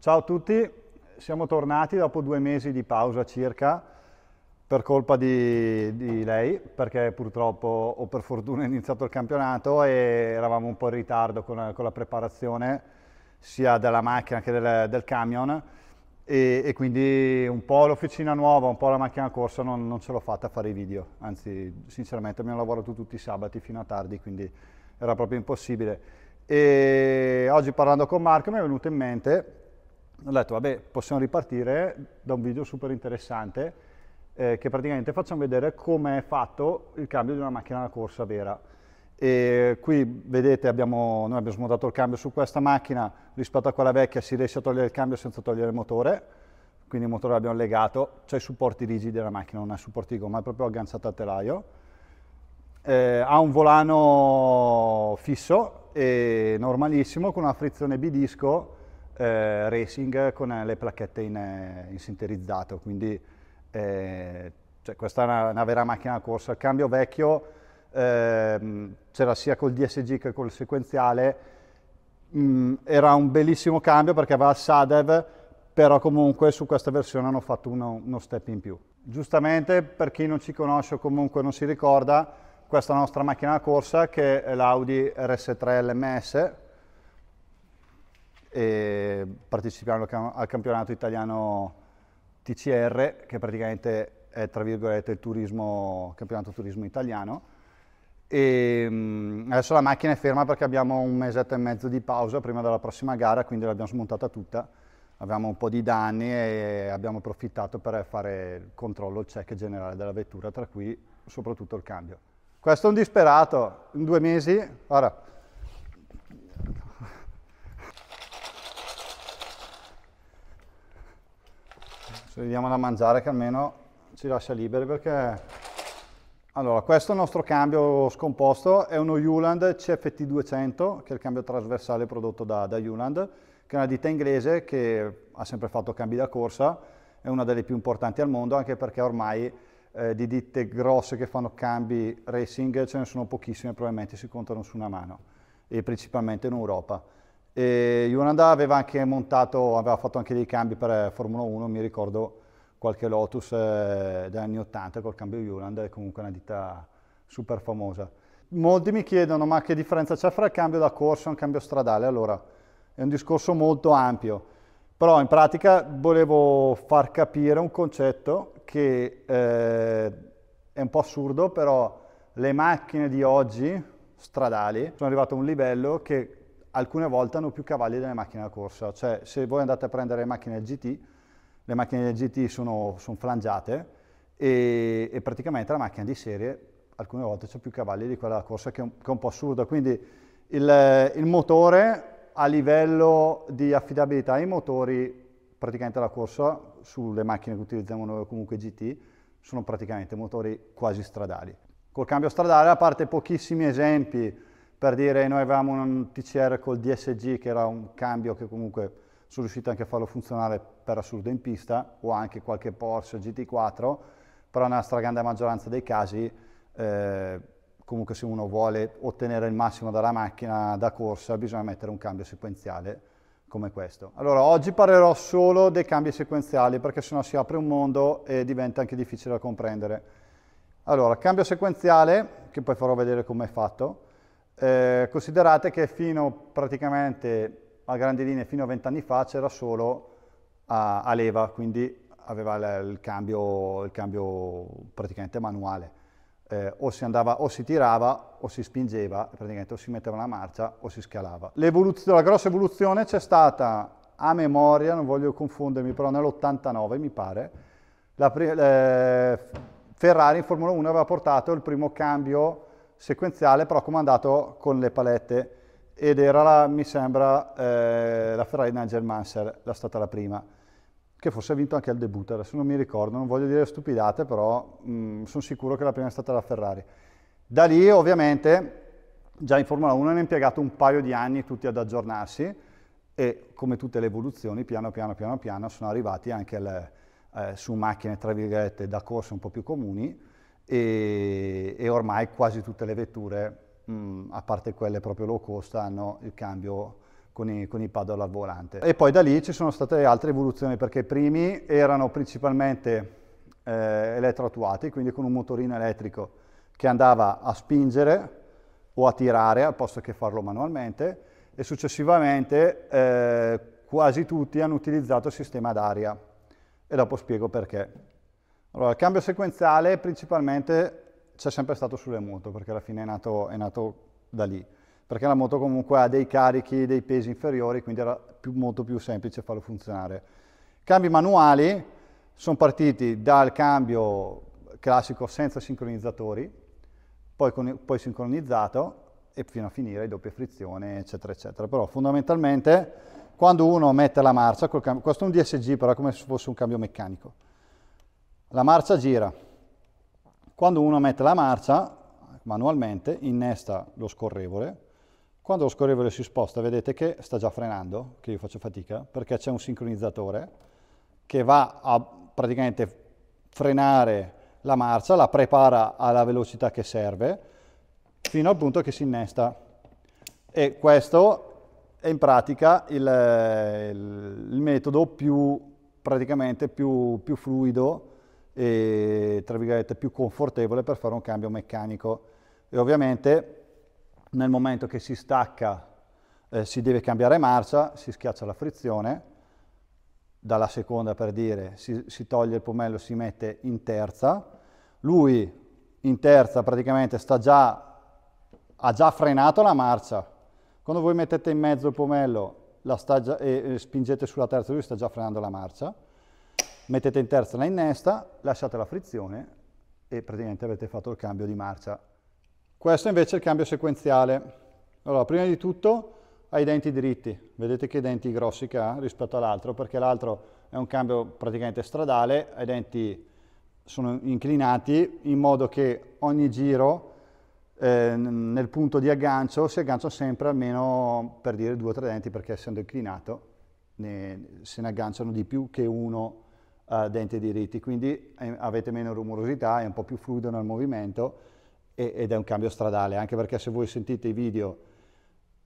Ciao a tutti, siamo tornati dopo due mesi di pausa circa per colpa di, di, lei, perché purtroppo o per fortuna è iniziato il campionato e eravamo un po' in ritardo con, la, con la preparazione sia della macchina che del, del camion e, e, quindi un po' l'officina nuova, un po' la macchina corsa non, non ce l'ho fatta a fare i video, anzi sinceramente abbiamo lavorato tutti i sabati fino a tardi, quindi era proprio impossibile. E oggi parlando con Marco mi è venuto in mente ho detto vabbè possiamo ripartire da un video super interessante eh, che praticamente facciamo vedere come è fatto il cambio di una macchina da corsa vera. E qui vedete abbiamo, noi abbiamo smontato il cambio su questa macchina rispetto a quella vecchia si riesce a togliere il cambio senza togliere il motore quindi il motore l'abbiamo legato, c'è i supporti rigidi della macchina, non è supporti di gomma, è proprio agganciato al telaio. Eh, ha un volano fisso e normalissimo con una frizione bidisco eh, racing con eh, le placchette in, eh, in sinterizzato, quindi eh, cioè questa è una, una, vera macchina da corsa. Il cambio vecchio eh, c'era sia col DSG che col sequenziale, mm, era un bellissimo cambio perché aveva il SADEV, però comunque su questa versione hanno fatto uno, uno step in più. Giustamente per chi non ci conosce o comunque non si ricorda, questa nostra macchina da corsa che è l'Audi RS3 LMS, e partecipiamo al campionato italiano TCR che praticamente è tra virgolette il turismo, campionato turismo italiano e mm, adesso la macchina è ferma perché abbiamo un mesetto e mezzo di pausa prima della prossima gara quindi l'abbiamo smontata tutta avevamo un po' di danni e abbiamo approfittato per fare il controllo, il check generale della vettura tra cui soprattutto il cambio questo è un disperato in due mesi guarda Se gli diamo da mangiare che almeno ci lascia liberi perché... Allora, questo è il nostro cambio scomposto, è uno Uland CFT200, che è il cambio trasversale prodotto da, da Uland, che è una ditta inglese che ha sempre fatto cambi da corsa, è una delle più importanti al mondo, anche perché ormai eh, di ditte grosse che fanno cambi racing ce ne sono pochissime, probabilmente si contano su una mano, e principalmente in Europa. E Hyundai aveva anche montato, aveva fatto anche dei cambi per eh, Formula 1, mi ricordo qualche Lotus eh, degli anni 80 col cambio Hyundai, è comunque una ditta super famosa. Molti mi chiedono ma che differenza c'è fra il cambio da corsa e un cambio stradale? Allora, è un discorso molto ampio, però in pratica volevo far capire un concetto che eh, è un po' assurdo, però le macchine di oggi, stradali, sono arrivate a un livello che alcune volte hanno più cavalli delle macchine da corsa, cioè se voi andate a prendere le macchine del GT, le macchine del GT sono, sono flangiate e, e, praticamente la macchina di serie alcune volte ha più cavalli di quella da corsa che è un, che è un po' assurda, quindi il, il motore a livello di affidabilità i motori praticamente la corsa sulle macchine che utilizziamo noi comunque GT sono praticamente motori quasi stradali. Col cambio stradale, a parte pochissimi esempi per dire, noi avevamo un TCR col DSG, che era un cambio che comunque sono riuscito anche a farlo funzionare per assurdo in pista, o anche qualche Porsche GT4, però nella stragrande maggioranza dei casi, eh, comunque se uno vuole ottenere il massimo dalla macchina da corsa, bisogna mettere un cambio sequenziale come questo. Allora, oggi parlerò solo dei cambi sequenziali, perché sennò si apre un mondo e diventa anche difficile da comprendere. Allora, cambio sequenziale, che poi farò vedere come è fatto, eh, considerate che fino praticamente a grandi linee, fino a vent'anni fa, c'era solo a, a, leva, quindi aveva il cambio, il cambio praticamente manuale. Eh, o si andava o si tirava o si spingeva, praticamente o si metteva una marcia o si scalava. La grossa evoluzione c'è stata a memoria, non voglio confondermi, però nell'89 mi pare, la, eh, Ferrari in Formula 1 aveva portato il primo cambio sequenziale però comandato con le palette ed era, la, mi sembra, eh, la Ferrari Nigel Mansell, la stata la prima, che forse ha vinto anche al debutto, adesso non mi ricordo, non voglio dire stupidate, però mm, sono sicuro che la prima è stata la Ferrari. Da lì ovviamente già in Formula 1 hanno impiegato un paio di anni tutti ad aggiornarsi e come tutte le evoluzioni piano piano piano piano sono arrivati anche al, eh, su macchine tra virgolette da corsa un po' più comuni e, e ormai quasi tutte le vetture, mh, mm, a parte quelle proprio low cost, hanno il cambio con i, con i paddle al volante. E poi da lì ci sono state altre evoluzioni perché i primi erano principalmente eh, elettroattuati, quindi con un motorino elettrico che andava a spingere o a tirare al posto che farlo manualmente e successivamente eh, quasi tutti hanno utilizzato il sistema d'aria e dopo spiego perché. Allora, il cambio sequenziale principalmente c'è sempre stato sulle moto, perché alla fine è nato, è nato, da lì, perché la moto comunque ha dei carichi, dei pesi inferiori, quindi era più, molto più semplice farlo funzionare. Cambi manuali sono partiti dal cambio classico senza sincronizzatori, poi, con, poi sincronizzato e fino a finire doppia frizione, eccetera, eccetera. Però fondamentalmente quando uno mette la marcia, col cambio, questo è un DSG, però è come se fosse un cambio meccanico la marcia gira. Quando uno mette la marcia, manualmente, innesta lo scorrevole. Quando lo scorrevole si sposta, vedete che sta già frenando, che io faccio fatica, perché c'è un sincronizzatore che va a praticamente frenare la marcia, la prepara alla velocità che serve, fino al punto che si innesta. E questo è in pratica il, il, metodo più, più, più fluido e, tra virgolette, più confortevole per fare un cambio meccanico. E ovviamente nel momento che si stacca, eh, si deve cambiare marcia, si schiaccia la frizione, dalla seconda per dire, si, si toglie il pomello, si mette in terza, lui in terza praticamente sta già, ha già frenato la marcia, quando voi mettete in mezzo il pomello già, e, e spingete sulla terza lui sta già frenando la marcia, mettete in terza la innesta, lasciate la frizione e praticamente avete fatto il cambio di marcia. Questo invece è il cambio sequenziale. Allora, prima di tutto ha i denti dritti, vedete che denti grossi che ha rispetto all'altro, perché l'altro è un cambio praticamente stradale, i denti sono inclinati in modo che ogni giro eh, nel punto di aggancio si aggancia sempre almeno per dire due o tre denti perché essendo inclinato ne, se ne agganciano di più che uno eh, denti diritti, quindi eh, avete meno rumorosità, è un po' più fluido nel movimento e, ed è un cambio stradale, anche perché se voi sentite i video,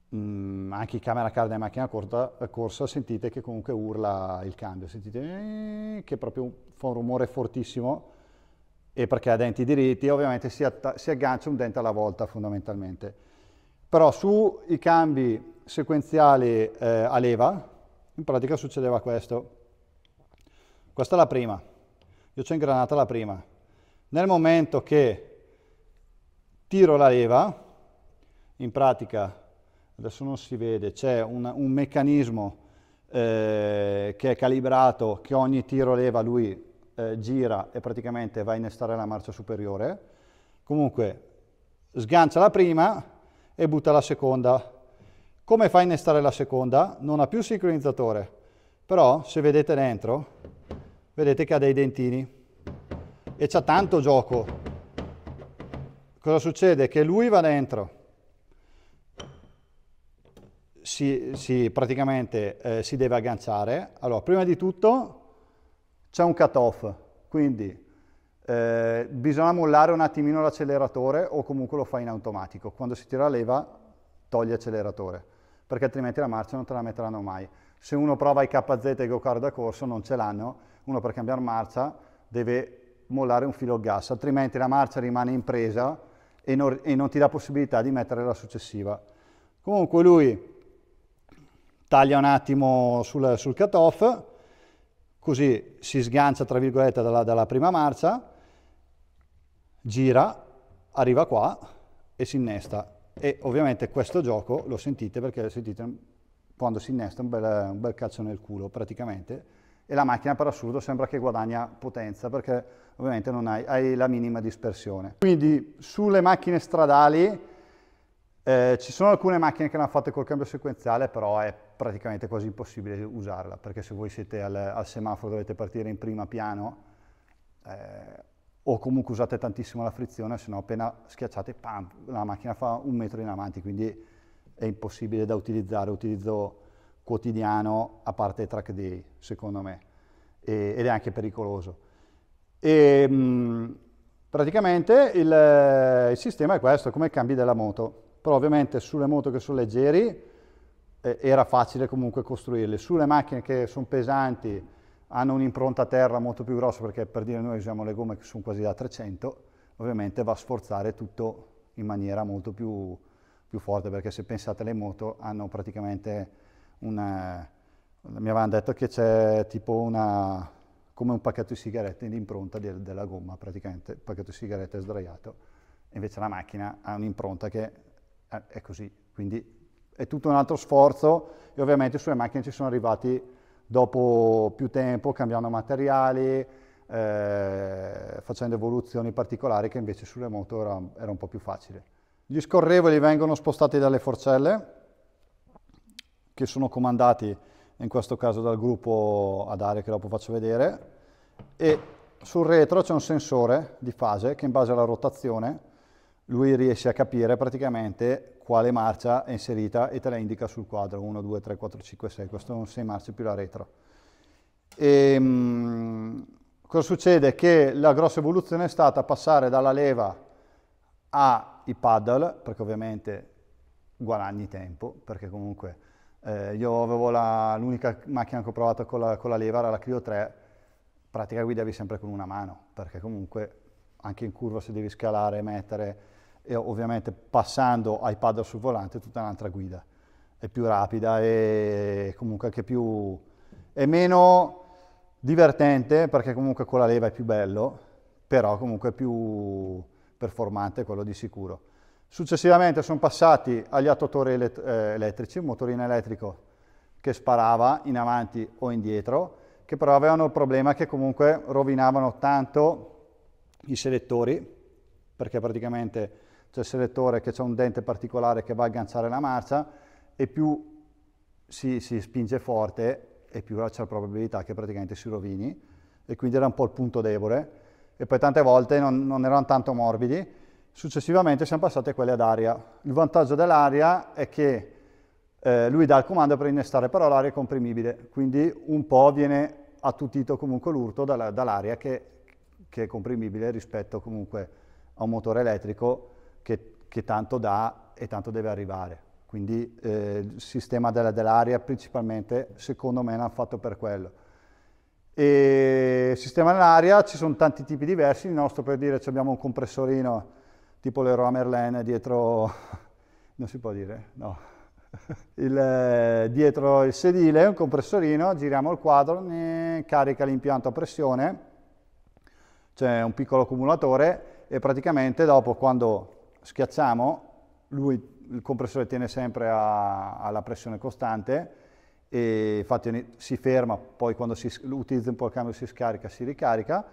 mh, mm, anche in camera calda e macchina corta, eh, corsa, sentite che comunque urla il cambio, sentite eh, che proprio fa un rumore fortissimo e perché ha denti diritti ovviamente si, si aggancia un dente alla volta fondamentalmente però sui cambi sequenziali eh, a leva in pratica succedeva questo questa è la prima. Io ci ho ingranata la prima. Nel momento che tiro la leva, in pratica, adesso non si vede, c'è un, un meccanismo eh, che è calibrato, che ogni tiro leva lui eh, gira e praticamente va a innestare la marcia superiore. Comunque sgancia la prima e butta la seconda. Come fa a innestare la seconda? Non ha più sincronizzatore, però se vedete dentro Vedete che ha dei dentini e c'ha tanto gioco. Cosa succede? Che lui va dentro, si, si praticamente eh, si deve agganciare. Allora, prima di tutto c'è un cut-off, quindi eh, bisogna mollare un attimino l'acceleratore o comunque lo fai in automatico. Quando si tira la leva, togli l'acceleratore perché altrimenti la marcia non te la metteranno mai. Se uno prova i KZ e i go-kart da corso, non ce l'hanno, uno per cambiare marcia deve mollare un filo gas, altrimenti la marcia rimane impresa e non, e non ti dà possibilità di mettere la successiva. Comunque lui taglia un attimo sul, sul cut-off, così si sgancia, tra virgolette, dalla, dalla prima marcia, gira, arriva qua e si innesta. E ovviamente questo gioco lo sentite perché lo sentite quando si innesta un bel, un bel calcio nel culo praticamente e la macchina per assurdo sembra che guadagna potenza perché ovviamente non hai, hai la minima dispersione. Quindi sulle macchine stradali eh, ci sono alcune macchine che l'hanno fatta col cambio sequenziale però è praticamente quasi impossibile usarla perché se voi siete al, al semaforo dovete partire in prima piano eh, o comunque usate tantissimo la frizione se no appena schiacciate pam, la macchina fa un metro in avanti quindi è impossibile da utilizzare utilizzo quotidiano a parte i track day, secondo me, e, ed è anche pericoloso. E, mm, praticamente il, il, sistema è questo, come cambi della moto. Però ovviamente sulle moto che sono leggeri eh, era facile comunque costruirle. Sulle macchine che sono pesanti, hanno un'impronta a terra molto più grossa, perché per dire noi usiamo le gomme che sono quasi da 300, ovviamente va a sforzare tutto in maniera molto più, più forte, perché se pensate le moto hanno praticamente una, mi avevano detto che c'è tipo una, come un pacchetto di sigarette l'impronta de, della gomma, praticamente un pacchetto di sigarette sdraiato, invece la macchina ha un'impronta che è così, quindi è tutto un altro sforzo e ovviamente sulle macchine ci sono arrivati dopo più tempo, cambiando materiali, eh, facendo evoluzioni particolari che invece sulle moto era, era un po' più facile. Gli scorrevoli vengono spostati dalle forcelle, che sono comandati in questo caso dal gruppo ad aria che dopo faccio vedere e sul retro c'è un sensore di fase che in base alla rotazione lui riesce a capire praticamente quale marcia è inserita e te la indica sul quadro 1, 2, 3, 4, 5, 6, questo è un 6 marce più la retro. E, ehm, mh, cosa succede? Che la grossa evoluzione è stata passare dalla leva ai paddle, perché ovviamente guadagni tempo, perché comunque eh, io avevo la, l'unica macchina che ho provato con la, con la leva era la Clio 3, pratica guidavi sempre con una mano, perché comunque anche in curva se devi scalare, mettere, e ovviamente passando ai paddle sul volante è tutta un'altra guida, è più rapida e comunque anche più... è meno divertente perché comunque con la leva è più bello, però comunque è più performante quello di sicuro. Successivamente sono passati agli attuatori elet eh, elettrici, un motorino elettrico che sparava in avanti o indietro, che però avevano il problema che comunque rovinavano tanto i selettori, perché praticamente c'è il selettore che ha un dente particolare che va a agganciare la marcia e più si, si spinge forte e più c'è la probabilità che praticamente si rovini e quindi era un po' il punto debole e poi tante volte non, non erano tanto morbidi Successivamente siamo passati a quelle ad aria. Il vantaggio dell'aria è che eh, lui dà il comando per innestare, però l'aria è comprimibile, quindi un po' viene attutito comunque l'urto dall'aria che, che, è comprimibile rispetto comunque a un motore elettrico che, che tanto dà e tanto deve arrivare. Quindi eh, il sistema dell'aria principalmente, secondo me, l'hanno fatto per quello. E il sistema dell'aria ci sono tanti tipi diversi, il nostro per dire abbiamo un compressorino tipo Leroy Merlin dietro, non si può dire, no, il, eh, dietro il sedile, un compressorino, giriamo il quadro, ne carica l'impianto a pressione, c'è un piccolo accumulatore e praticamente dopo quando schiacciamo, lui, il compressore tiene sempre a, alla pressione costante e infatti si ferma, poi quando si utilizza un po' il cambio si scarica, si ricarica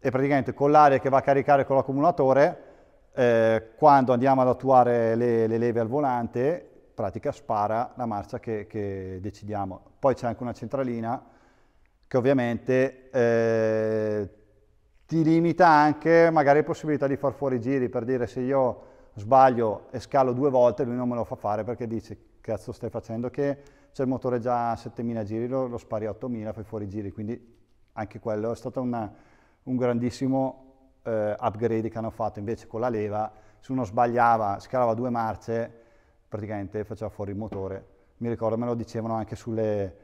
e praticamente con l'aria che va a caricare con l'accumulatore eh, quando andiamo ad attuare le, le leve al volante, in pratica spara la marcia che, che decidiamo. Poi c'è anche una centralina che ovviamente eh, ti limita anche magari la possibilità di far fuori giri, per dire se io sbaglio e scalo due volte lui non me lo fa fare perché dice cazzo stai facendo che c'è il motore già a 7000 giri, lo, lo spari a 8000, fai fuori giri, quindi anche quello è stato una, un grandissimo eh, upgrade che hanno fatto invece con la leva, se uno sbagliava, scalava due marce, praticamente faceva fuori il motore. Mi ricordo, me lo dicevano anche sulle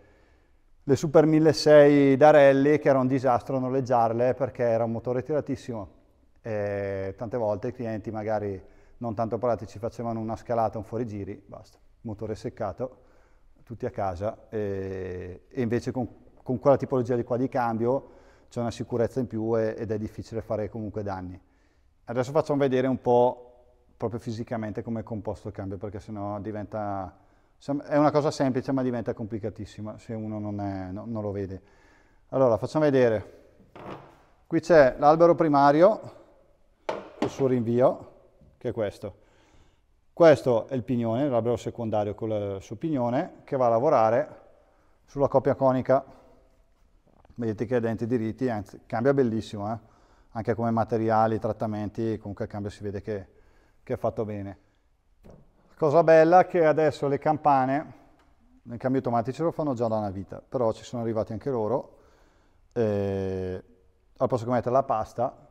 Super 1600 da rally, che era un disastro noleggiarle perché era un motore tiratissimo. E tante volte i clienti magari non tanto pratici facevano una scalata, un fuorigiri, basta, motore seccato, tutti a casa. E, e invece con, con quella tipologia di qua di cambio c'è una sicurezza in più ed è difficile fare comunque danni. Adesso facciamo vedere un po' proprio fisicamente come è composto il cambio, perché sennò diventa... è una cosa semplice ma diventa complicatissima se uno non, è, no, non lo vede. Allora, facciamo vedere. Qui c'è l'albero primario, il suo rinvio, che è questo. Questo è il pignone, l'albero secondario con il suo pignone, che va a lavorare sulla coppia conica vedete che è denti diritti, anzi cambia bellissimo, eh? anche come materiali, trattamenti, comunque il cambio si vede che, che è fatto bene. Cosa bella è che adesso le campane, nel cambio automatici lo fanno già da una vita, però ci sono arrivati anche loro, eh, posso mettere la pasta,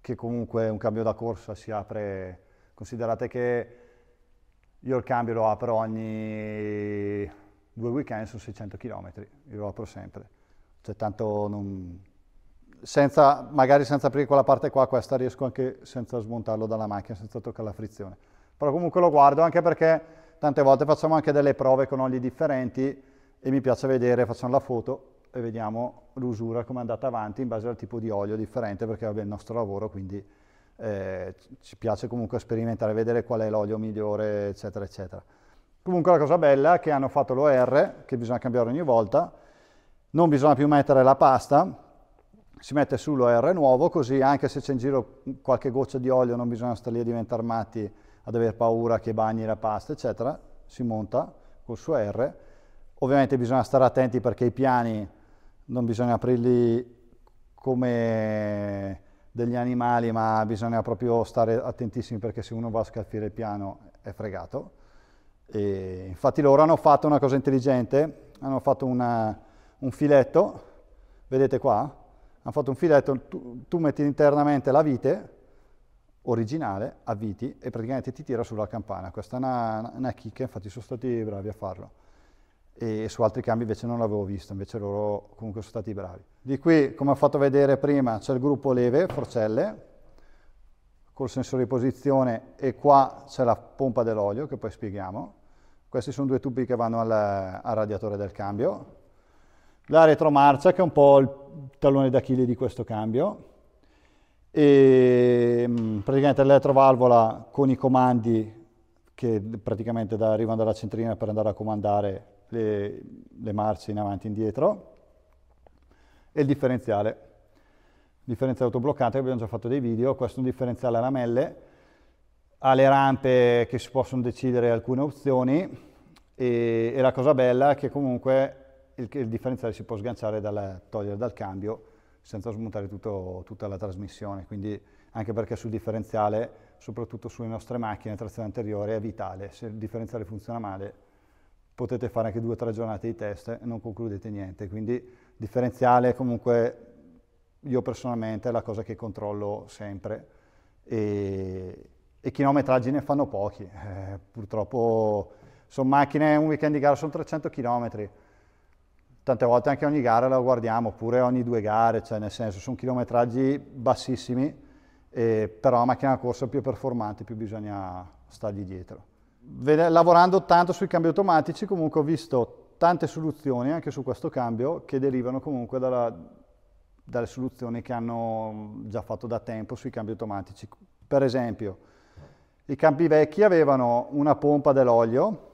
che comunque un cambio da corsa si apre, considerate che io il cambio lo apro ogni due weekend su 600 km, io lo apro sempre. Cioè, tanto non... senza, magari senza aprire quella parte qua, questa riesco anche senza smontarlo dalla macchina, senza toccare la frizione. Però comunque lo guardo anche perché tante volte facciamo anche delle prove con oli differenti e mi piace vedere, facciamo la foto e vediamo l'usura come è andata avanti in base al tipo di olio differente perché è il nostro lavoro quindi eh, ci piace comunque sperimentare, vedere qual è l'olio migliore eccetera eccetera. Comunque la cosa bella è che hanno fatto l'OR che bisogna cambiare ogni volta non bisogna più mettere la pasta, si mette su l'OR nuovo, così anche se c'è in giro qualche goccia di olio non bisogna stare lì a diventare matti, ad aver paura che bagni la pasta, eccetera, si monta col suo R. Ovviamente bisogna stare attenti perché i piani non bisogna aprirli come degli animali, ma bisogna proprio stare attentissimi perché se uno va a scalfire il piano è fregato. E infatti loro hanno fatto una cosa intelligente, hanno fatto una, un filetto, vedete qua, hanno fatto un filetto, tu, tu metti internamente la vite originale a viti e praticamente ti tira sulla campana. Questa è una, una chicca, infatti sono stati bravi a farlo. E su altri cambi invece non l'avevo visto, invece loro comunque sono stati bravi. Di qui, come ho fatto vedere prima, c'è il gruppo leve, forcelle, col sensore di posizione e qua c'è la pompa dell'olio che poi spieghiamo. Questi sono due tubi che vanno al, al radiatore del cambio la retromarcia che è un po' il tallone d'Achille di questo cambio e ehm, praticamente l'elettrovalvola con i comandi che praticamente da, arrivano dalla centrina per andare a comandare le, le marce in avanti e indietro e il differenziale differenziale autobloccante abbiamo già fatto dei video questo è un differenziale a lamelle ha le rampe che si possono decidere alcune opzioni e, e la cosa bella è che comunque il, il differenziale si può sganciare dalla, togliere dal cambio senza smontare tutto, tutta la trasmissione, quindi anche perché sul differenziale, soprattutto sulle nostre macchine, trazione anteriore è vitale, se il differenziale funziona male potete fare anche due o tre giornate di test e non concludete niente, quindi differenziale comunque io personalmente è la cosa che controllo sempre e, e chilometraggi ne fanno pochi, eh, purtroppo sono macchine, un weekend di gara sono 300 chilometri, tante volte anche ogni gara la guardiamo, oppure ogni due gare, cioè nel senso sono chilometraggi bassissimi, eh, però la macchina da corsa più performante, più bisogna stargli dietro. Vede, lavorando tanto sui cambi automatici comunque ho visto tante soluzioni anche su questo cambio che derivano comunque dalla, dalle soluzioni che hanno già fatto da tempo sui cambi automatici. Per esempio, i campi vecchi avevano una pompa dell'olio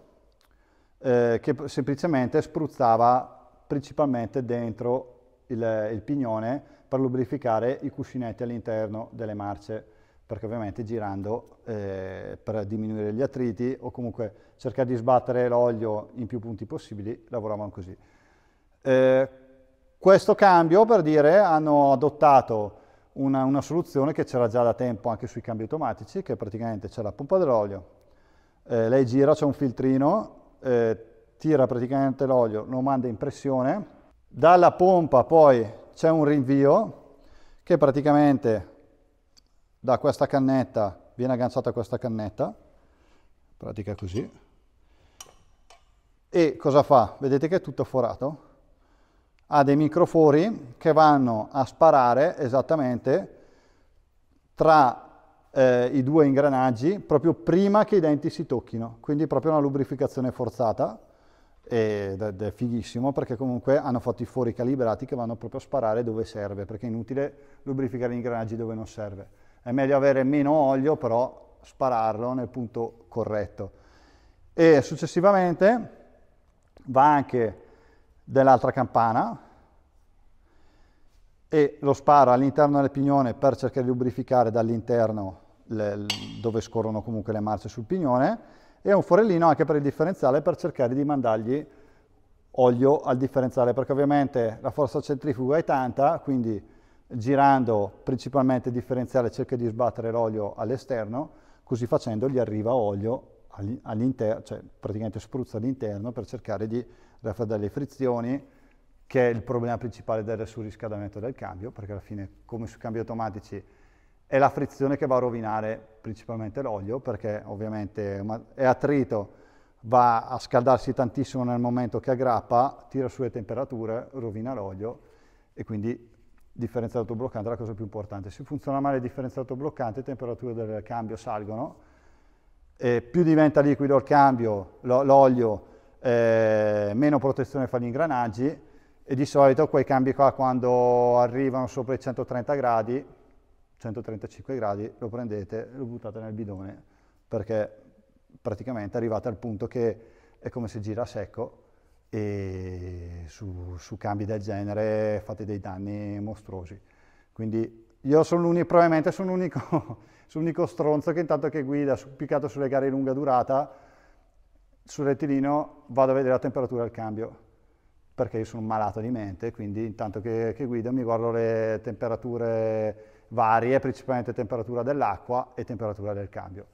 eh, che semplicemente spruzzava principalmente dentro il, il pignone per lubrificare i cuscinetti all'interno delle marce, perché ovviamente girando eh, per diminuire gli attriti o comunque cercare di sbattere l'olio in più punti possibili, lavoravano così. Eh, questo cambio, per dire, hanno adottato una, una soluzione che c'era già da tempo anche sui cambi automatici, che praticamente c'è la pompa dell'olio, eh, lei gira, c'è un filtrino, eh, tira praticamente l'olio, lo manda in pressione, dalla pompa poi c'è un rinvio che praticamente da questa cannetta viene agganciata questa cannetta, pratica così, e cosa fa? Vedete che è tutto forato? Ha dei microfori che vanno a sparare esattamente tra eh, i due ingranaggi proprio prima che i denti si tocchino, quindi proprio una lubrificazione forzata ed è fighissimo perché comunque hanno fatto i fori calibrati che vanno proprio a sparare dove serve, perché è inutile lubrificare gli ingranaggi dove non serve. È meglio avere meno olio, però spararlo nel punto corretto. E successivamente va anche dell'altra campana e lo spara all'interno del pignone per cercare di lubrificare dall'interno dove scorrono comunque le marce sul pignone e un forellino anche per il differenziale per cercare di mandargli olio al differenziale, perché ovviamente la forza centrifuga è tanta, quindi girando principalmente il differenziale cerca di sbattere l'olio all'esterno, così facendo gli arriva olio all'interno, cioè praticamente spruzza all'interno per cercare di raffreddare le frizioni, che è il problema principale del surriscaldamento del cambio, perché alla fine come sui cambi automatici è la frizione che va a rovinare principalmente l'olio perché ovviamente è attrito, va a scaldarsi tantissimo nel momento che aggrappa, tira su le temperature, rovina l'olio e quindi differenziato bloccante è la cosa più importante. Se funziona male il differenziato bloccante, le temperature del cambio salgono, più diventa liquido il cambio, l'olio, eh, meno protezione fa gli ingranaggi e di solito quei cambi qua quando arrivano sopra i 130 gradi 135 gradi, lo prendete, e lo buttate nel bidone, perché praticamente arrivate al punto che è come se gira a secco e su, su cambi del genere fate dei danni mostruosi. Quindi io sono l'unico, probabilmente sono l'unico, sono stronzo che intanto che guida, piccato sulle gare di lunga durata, sul rettilineo vado a vedere la temperatura del cambio perché io sono malato di mente, quindi intanto che, che guido mi guardo le temperature varie, principalmente temperatura dell'acqua e temperatura del cambio.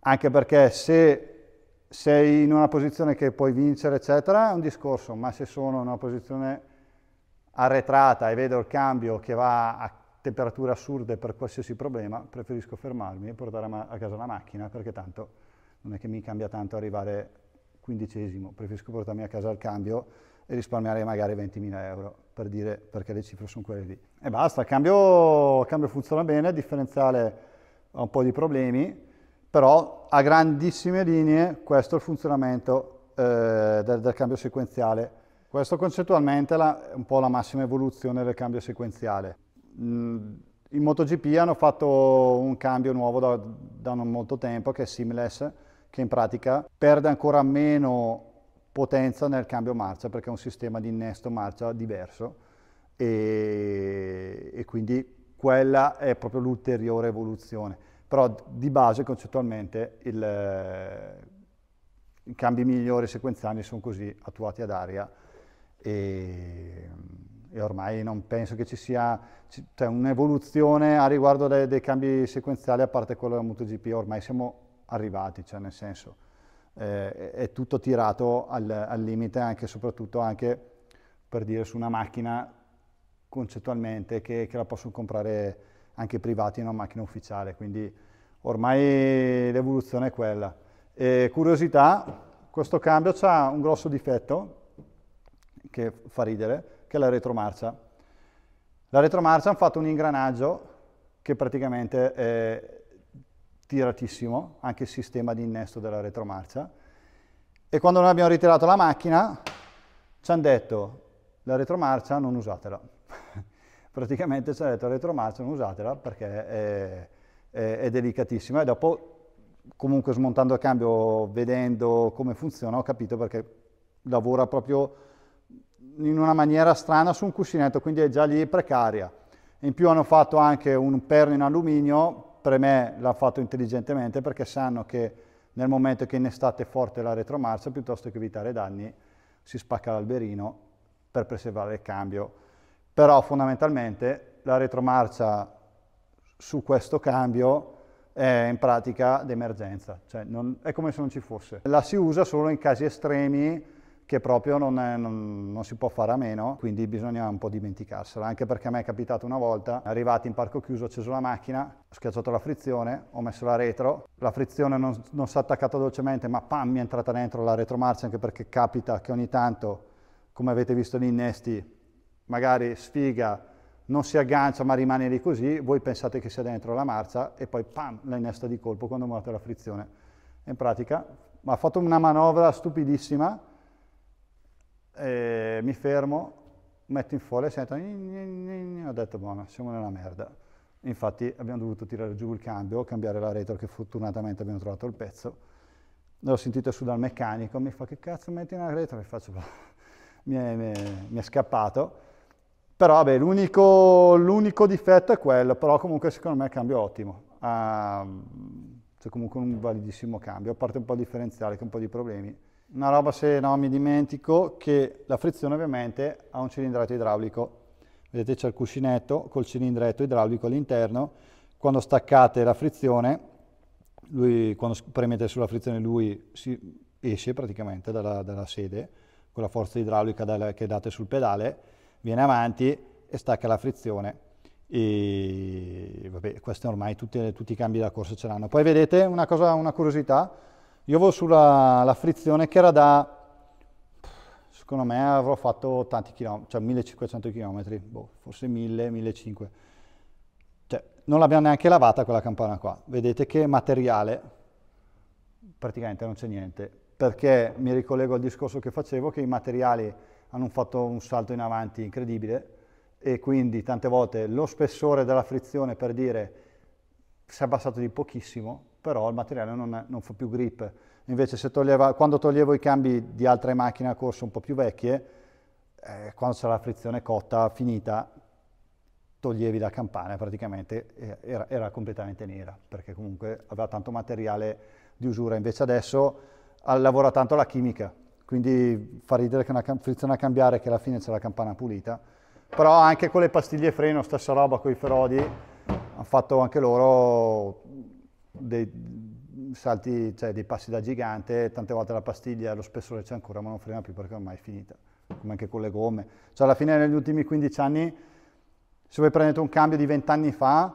Anche perché se sei in una posizione che puoi vincere, eccetera, è un discorso, ma se sono in una posizione arretrata e vedo il cambio che va a temperature assurde per qualsiasi problema, preferisco fermarmi e portare a, casa la macchina, perché tanto non è che mi cambia tanto arrivare quindicesimo, preferisco portarmi a casa il cambio e risparmiare magari 20.000 euro per dire perché le cifre sono quelle lì. E basta, il cambio, cambio funziona bene, il differenziale ha un po' di problemi, però a grandissime linee questo è il funzionamento eh, del, del, cambio sequenziale. Questo concettualmente la, è un po' la massima evoluzione del cambio sequenziale. Mm, in MotoGP hanno fatto un cambio nuovo da, da non molto tempo che è seamless, che in pratica perde ancora meno potenza nel cambio marcia perché è un sistema di innesto marcia diverso e, e quindi quella è proprio l'ulteriore evoluzione. Però di base concettualmente il, i cambi migliori sequenziali sono così attuati ad aria e, e ormai non penso che ci sia cioè, un'evoluzione a riguardo dei, dei cambi sequenziali a parte quello della MotoGP, ormai siamo arrivati, cioè nel senso eh, è tutto tirato al, al, limite anche e soprattutto anche per dire su una macchina concettualmente che, che la possono comprare anche privati, una macchina ufficiale, quindi ormai l'evoluzione è quella. E curiosità, questo cambio ha un grosso difetto che fa ridere, che è la retromarcia. La retromarcia hanno fatto un ingranaggio che praticamente è, tiratissimo, anche il sistema di innesto della retromarcia. E quando noi abbiamo ritirato la macchina, ci hanno detto, la retromarcia non usatela. Praticamente ci hanno detto, la retromarcia non usatela perché è, è, è delicatissima. E dopo, comunque smontando il cambio, vedendo come funziona, ho capito perché lavora proprio in una maniera strana su un cuscinetto, quindi è già lì precaria. In più hanno fatto anche un perno in alluminio per me l'ha fatto intelligentemente perché sanno che nel momento che in estate è forte la retromarcia, piuttosto che evitare danni, si spacca l'alberino per preservare il cambio. Però fondamentalmente la retromarcia su questo cambio è in pratica d'emergenza, cioè non, è come se non ci fosse. La si usa solo in casi estremi che proprio non, è, non, non, si può fare a meno, quindi bisogna un po' dimenticarsela, anche perché a me è capitato una volta, arrivati in parco chiuso, ho acceso la macchina, ho schiacciato la frizione, ho messo la retro, la frizione non, non si è attaccata dolcemente, ma pam, mi è entrata dentro la retromarcia, anche perché capita che ogni tanto, come avete visto gli innesti, magari sfiga, non si aggancia ma rimane lì così, voi pensate che sia dentro la marcia e poi pam, la innesta di colpo quando muovete la frizione. In pratica, ha fatto una manovra stupidissima, eh, mi fermo, metto in folle e sento, ho detto buono, siamo nella merda. Infatti abbiamo dovuto tirare giù il cambio, cambiare la retro che fortunatamente abbiamo trovato il pezzo. L'ho sentito su dal meccanico, mi fa che cazzo metti nella retro? E faccio, boh", mi è, mi, è, mi è scappato. Però vabbè, l'unico, l'unico, difetto è quello, però comunque secondo me il cambio è ottimo. Uh, ah, c'è cioè, comunque un validissimo cambio, a parte un po' differenziale che un po' di problemi una roba se no mi dimentico che la frizione ovviamente ha un cilindretto idraulico. Vedete c'è il cuscinetto col cilindretto idraulico all'interno. Quando staccate la frizione, lui, quando premete sulla frizione lui si esce praticamente dalla, dalla sede con la forza idraulica dalla, che date sul pedale, viene avanti e stacca la frizione. E vabbè, questi ormai tutti, tutti i cambi della corsa ce l'hanno. Poi vedete una, cosa, una curiosità, io avevo sulla frizione che era da, secondo me avrò fatto tanti chilometri, cioè 1500 chilometri, boh, forse 1000, 1500. Cioè, non l'abbiamo neanche lavata quella campana qua. Vedete che materiale, praticamente non c'è niente, perché mi ricollego al discorso che facevo, che i materiali hanno fatto un salto in avanti incredibile e quindi tante volte lo spessore della frizione per dire si è abbassato di pochissimo, però il materiale non, non fa più grip. Invece toglieva, quando toglievo i cambi di altre macchine a corso un po' più vecchie, eh, quando c'era la frizione cotta finita, toglievi la campana praticamente, eh, era, era, completamente nera, perché comunque aveva tanto materiale di usura. Invece adesso lavora tanto la chimica, quindi fa ridere che una frizione a cambiare, che alla fine c'è la campana pulita. Però anche con le pastiglie freno, stessa roba con i ferodi, hanno fatto anche loro dei salti, cioè dei passi da gigante, tante volte la pastiglia, lo spessore c'è ancora, ma non frena più perché ormai è finita, come anche con le gomme. Cioè alla fine negli ultimi 15 anni, se voi prendete un cambio di 20 anni fa,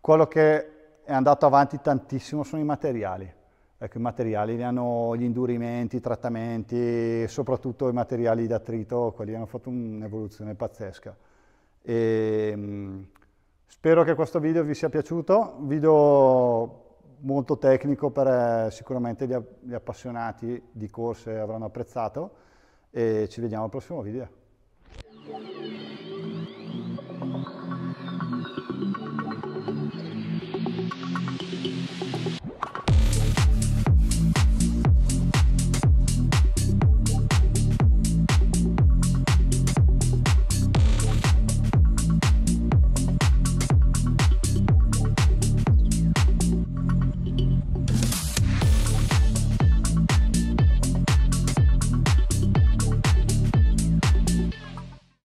quello che è andato avanti tantissimo sono i materiali. Ecco, i materiali li hanno gli indurimenti, i trattamenti, soprattutto i materiali d'attrito, quelli hanno fatto un'evoluzione pazzesca. E, ehm, Spero che questo video vi sia piaciuto, video molto tecnico per eh, sicuramente gli, gli appassionati di corse avranno apprezzato e ci vediamo al prossimo video.